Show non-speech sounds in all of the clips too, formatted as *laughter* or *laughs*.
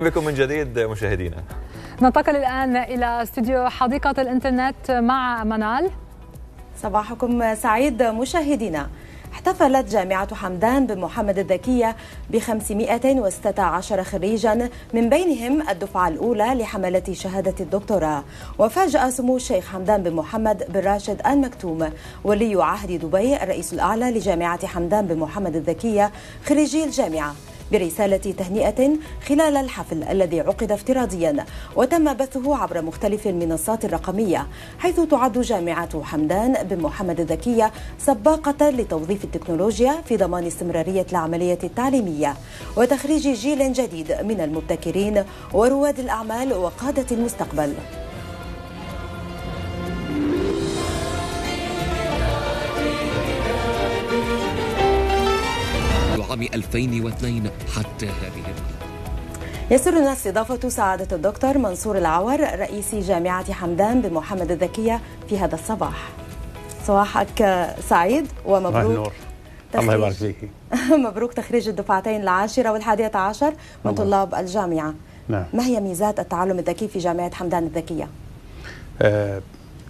بكم من جديد مشاهدينا ننتقل الآن إلى استوديو حديقة الإنترنت مع منال صباحكم سعيد مشاهدينا احتفلت جامعة حمدان بمحمد الذكية ب 516 خريجا من بينهم الدفعة الأولى لحملة شهادة الدكتوراه وفاجأ سمو الشيخ حمدان بن محمد بن راشد المكتوم ولي عهد دبي الرئيس الأعلى لجامعة حمدان بن محمد الذكية خريجي الجامعة برسالة تهنئة خلال الحفل الذي عقد افتراضيا وتم بثه عبر مختلف المنصات الرقمية حيث تعد جامعة حمدان بن محمد الذكية سباقة لتوظيف التكنولوجيا في ضمان استمرارية العملية التعليمية وتخريج جيل جديد من المبتكرين ورواد الأعمال وقادة المستقبل عام 2002 حتى هذه اللحظة يسرنا استضافة سعادة الدكتور منصور العور رئيس جامعة حمدان بمحمد الذكية في هذا الصباح صباحك سعيد ومبروك الله يبارك فيك *laughs* مبروك تخريج الدفعتين العاشرة والحادية عشر من طلاب الجامعة نعم. ما هي ميزات التعلم الذكي في جامعة حمدان الذكية؟ آه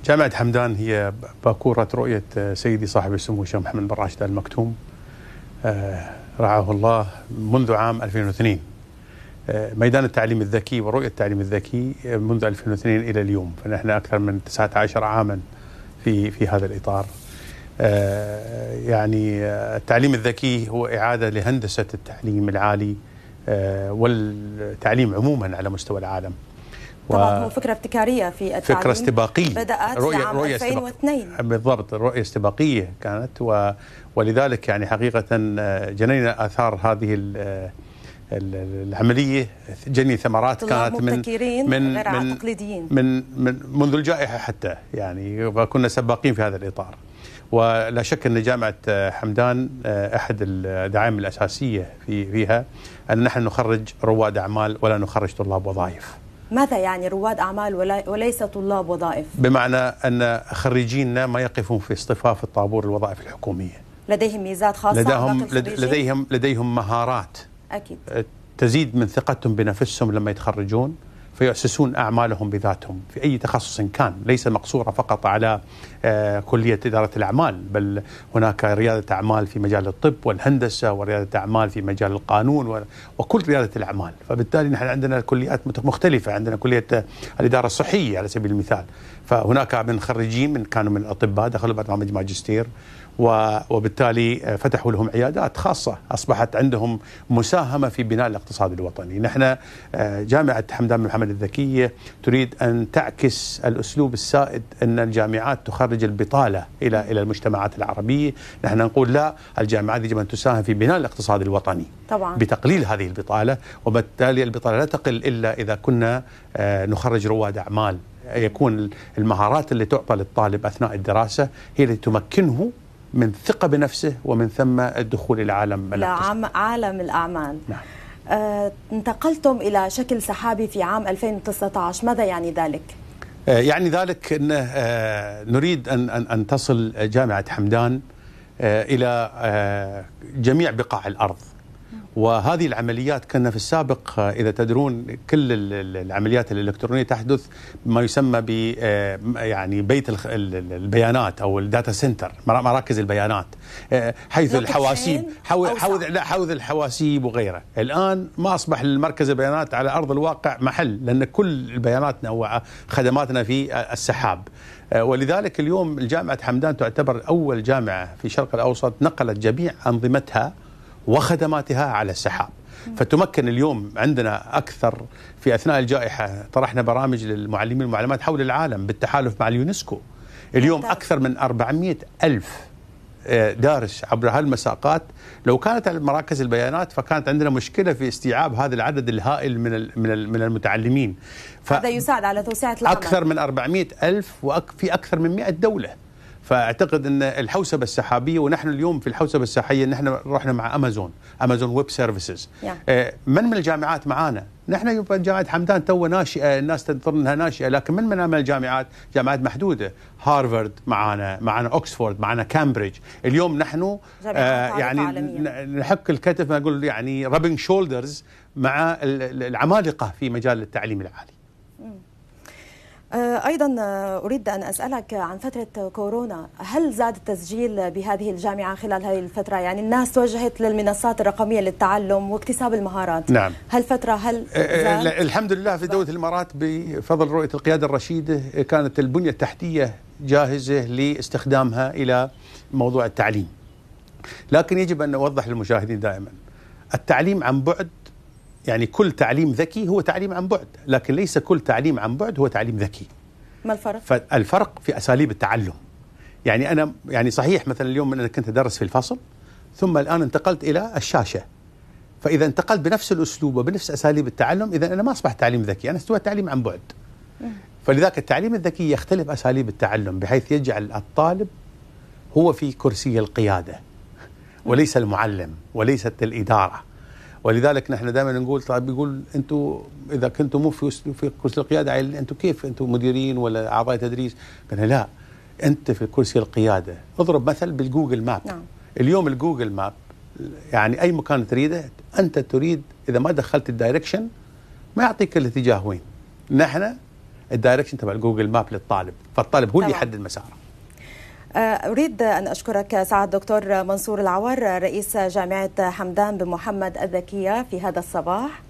جامعة حمدان هي باكورة رؤية آه، سيدي صاحب السمو الشيخ محمد بن راشد المكتوم آه رعاه الله منذ عام 2002 آه، ميدان التعليم الذكي ورؤية التعليم الذكي آه، منذ 2002 إلى اليوم فنحن أكثر من 19 عاما في في هذا الإطار آه، يعني التعليم الذكي هو إعادة لهندسة التعليم العالي والتعليم عموما على مستوى العالم طبعا هو فكره ابتكاريه في التعليم فكره استباقيه بدات رؤية عام رؤية 2002 بالضبط رؤيه استباقيه كانت و ولذلك يعني حقيقه آه، جنينا اثار هذه آه، العمليه جني ثمرات كانت من من غير من, تقليديين. من من منذ الجائحه حتى يعني وكنا سباقين في هذا الاطار ولا شك ان جامعه آه، حمدان احد الدعائم الاساسيه في فيها ان نحن نخرج رواد اعمال ولا نخرج طلاب وظائف ماذا يعني رواد أعمال وليس طلاب وظائف؟ بمعنى أن خريجينا ما يقفون في اصطفاف الطابور الوظائف الحكومية لديهم ميزات خاصة لديهم, لديهم, لديهم مهارات أكيد تزيد من ثقتهم بنفسهم لما يتخرجون فيؤسسون اعمالهم بذاتهم في اي تخصص كان، ليس مقصوره فقط على آه، كليه اداره الاعمال، بل هناك رياده اعمال في مجال الطب والهندسه ورياده اعمال في مجال القانون وكل رياده الاعمال، فبالتالي نحن عندنا كليات مختلفه، عندنا كليه الاداره الصحيه على سبيل المثال، فهناك من خريجين من كانوا من الاطباء دخلوا برنامج ماجستير وبالتالي آه، فتحوا لهم عيادات خاصة أصبحت عندهم مساهمة في بناء الاقتصاد الوطني نحن آه، جامعة حمدان بن محمد العمل الذكية تريد أن تعكس الأسلوب السائد أن الجامعات تخرج البطالة إلى إلى المجتمعات العربية نحن نقول لا الجامعات يجب أن تساهم في بناء الاقتصاد الوطني طبعا. بتقليل هذه البطالة وبالتالي البطالة لا تقل إلا إذا كنا آه، نخرج رواد أعمال يكون المهارات اللي تعطى للطالب أثناء الدراسة هي التي تمكنه من ثقة بنفسه ومن ثم الدخول إلى عالم الاقتصاد عالم الأعمال نعم. آه، انتقلتم إلى شكل سحابي في عام 2019 ماذا يعني ذلك؟ آه، يعني ذلك آه، أن نريد أن, أن تصل جامعة حمدان إلى جميع بقاع الأرض وهذه العمليات كنا في السابق آه، اذا تدرون كل العمليات الالكترونيه تحدث ما يسمى ب آه، يعني بيت البيانات او الداتا سنتر مراكز البيانات آه، حيث الحواسيب حوذ حوذ الحواسيب وغيره الان ما اصبح المركز البيانات على ارض الواقع محل لان كل بياناتنا وخدماتنا في السحاب ولذلك اليوم جامعه حمدان تعتبر اول جامعه في الشرق الاوسط نقلت جميع انظمتها وخدماتها على السحاب فتمكن اليوم عندنا اكثر في اثناء الجائحه طرحنا برامج للمعلمين والمعلمات حول العالم بالتحالف مع اليونسكو اليوم اكثر من 400 الف آه، دارس عبر هالمساقات لو كانت مراكز البيانات فكانت عندنا مشكله في استيعاب هذا العدد الهائل من من من المتعلمين هذا يساعد على توسعه العمل اكثر من 400 الف وفي اكثر من 100 دوله فاعتقد ان الحوسبه السحابيه ونحن اليوم في الحوسبه السحابيه نحن رحنا مع امازون امازون ويب سيرفيسز آه، من من الجامعات معانا نحن جامعه حمدان تو ناشئه الناس تنظر انها ناشئه لكن من من الجامعات جامعات محدوده هارفارد معانا معانا اوكسفورد معانا كامبريدج اليوم نحن آه يعني نحك الكتف ما اقول يعني ربنج شولدرز مع العمالقه في مجال التعليم العالي آه، أيضا آه، أريد أن أسألك عن فترة كورونا هل زاد التسجيل بهذه الجامعة خلال هذه الفترة يعني الناس توجهت للمنصات الرقمية للتعلم واكتساب المهارات نعم هل فترة هل آه، زاد؟ الحمد لله في دولة الإمارات بفضل رؤية القيادة الرشيدة كانت البنية التحتية جاهزة لاستخدامها إلى موضوع التعليم لكن يجب أن اوضح للمشاهدين دائما التعليم عن بعد يعني كل تعليم ذكي هو تعليم عن بعد لكن ليس كل تعليم عن بعد هو تعليم ذكي ما الفرق؟ فالفرق في أساليب التعلم يعني أنا يعني صحيح مثلا اليوم أنا كنت أدرس في الفصل ثم الآن انتقلت إلى الشاشة فإذا انتقلت بنفس الأسلوب وبنفس أساليب التعلم إذا أنا ما أصبح تعليم ذكي أنا استوى تعليم عن بعد فلذلك التعليم الذكي يختلف أساليب التعلم بحيث يجعل الطالب هو في كرسي القيادة وليس المعلم وليست الإدارة ولذلك نحن دائما نقول طيب بيقول انتم اذا كنتم مو في في كرسي القياده انتم كيف انتم مديرين ولا اعضاء تدريس؟ قلنا لا انت في كرسي القياده اضرب مثل بالجوجل ماب نعم. اليوم الجوجل ماب يعني اي مكان تريده انت تريد اذا ما دخلت الدايركشن ما يعطيك الاتجاه وين نحن الدايركشن تبع الجوجل ماب للطالب فالطالب هو اللي يحدد مساره آه، أريد أن أشكرك سعد دكتور منصور العور رئيس جامعة حمدان بمحمد الذكية في هذا الصباح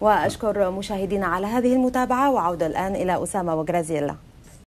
وأشكر مشاهدينا على هذه المتابعة وعودة الآن إلى أسامة وغرازيلا